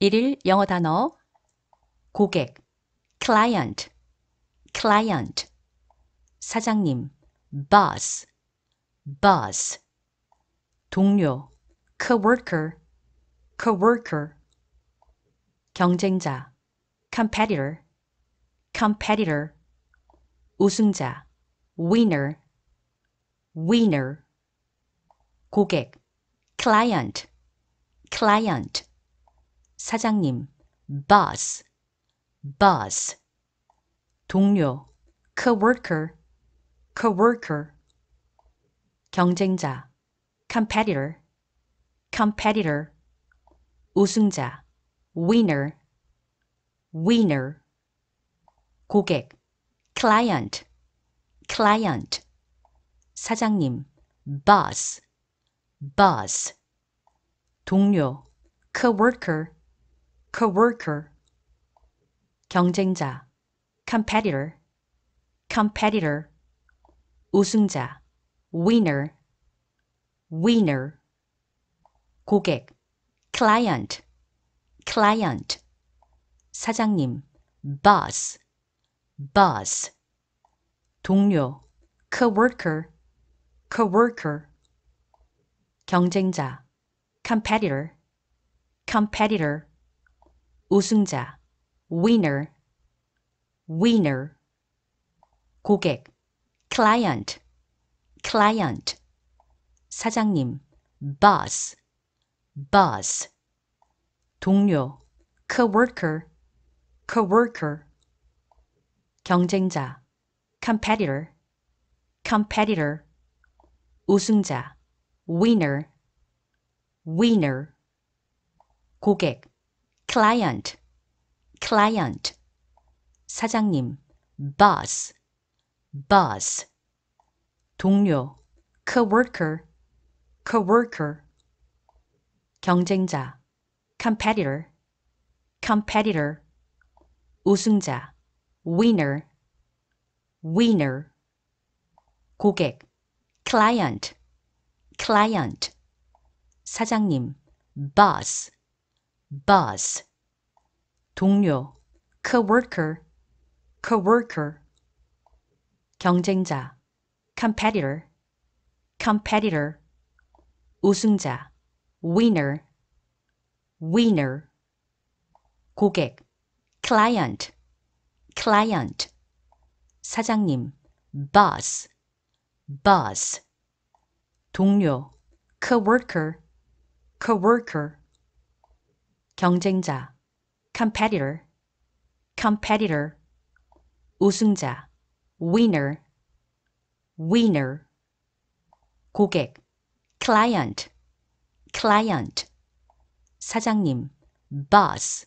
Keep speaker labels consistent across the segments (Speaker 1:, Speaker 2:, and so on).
Speaker 1: 1일 영어 단어 고객 client client 사장님 boss boss 동료 coworker coworker 경쟁자 competitor competitor 우승자 winner winner 고객 client client 사장님 boss boss 동료 coworker coworker 경쟁자 competitor competitor 우승자 winner winner 고객 client client 사장님 boss boss 동료 coworker coworker 경쟁자 competitor competitor 우승자 winner winner 고객 client client 사장님 boss boss 동료 coworker coworker 경쟁자 competitor competitor 우승자 winner winner 고객 client client 사장님 boss boss 동료 coworker coworker 경쟁자 competitor competitor 우승자 winner winner 고객 client, client. 사장님, boss, boss. 동료, coworker, coworker. 경쟁자, competitor, competitor. 우승자, winner, winner. 고객, client, client. 사장님, boss, buzz 동료 coworker coworker 경쟁자 competitor competitor 우승자 winner winner 고객 client client 사장님 boss boss 동료 coworker coworker 경쟁자 competitor competitor 우승자 winner winner 고객 client client 사장님 boss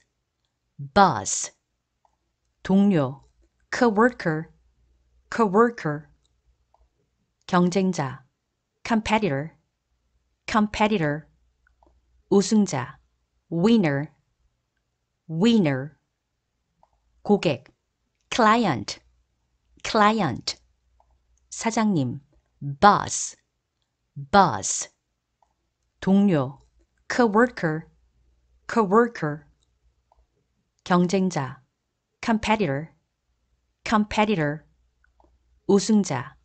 Speaker 1: boss 동료 coworker coworker 경쟁자 competitor competitor 우승자 winner, winner. 고객, client, client. 사장님, boss, boss. 동료, coworker, coworker. 경쟁자, competitor, competitor. 우승자,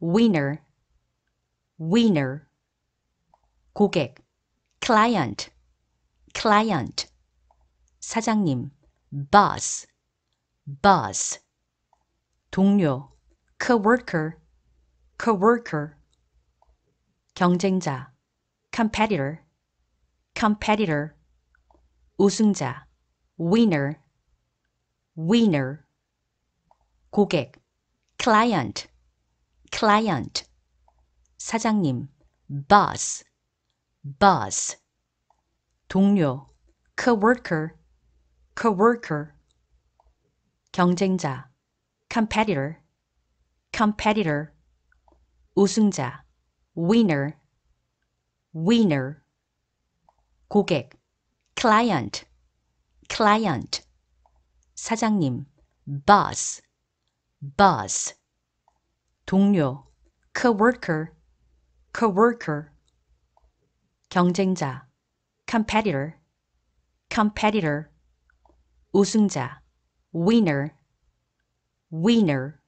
Speaker 1: winner, winner. 고객, client, client 사장님 boss boss 동료 coworker coworker 경쟁자 competitor competitor 우승자 winner winner 고객 client client 사장님 boss boss 동료, coworker, coworker, 경쟁자, competitor, competitor, 우승자, winner, winner, 고객, client, client, 사장님, boss, boss, 동료, coworker, coworker, 경쟁자, competitor, competitor, 우승자, winner, winner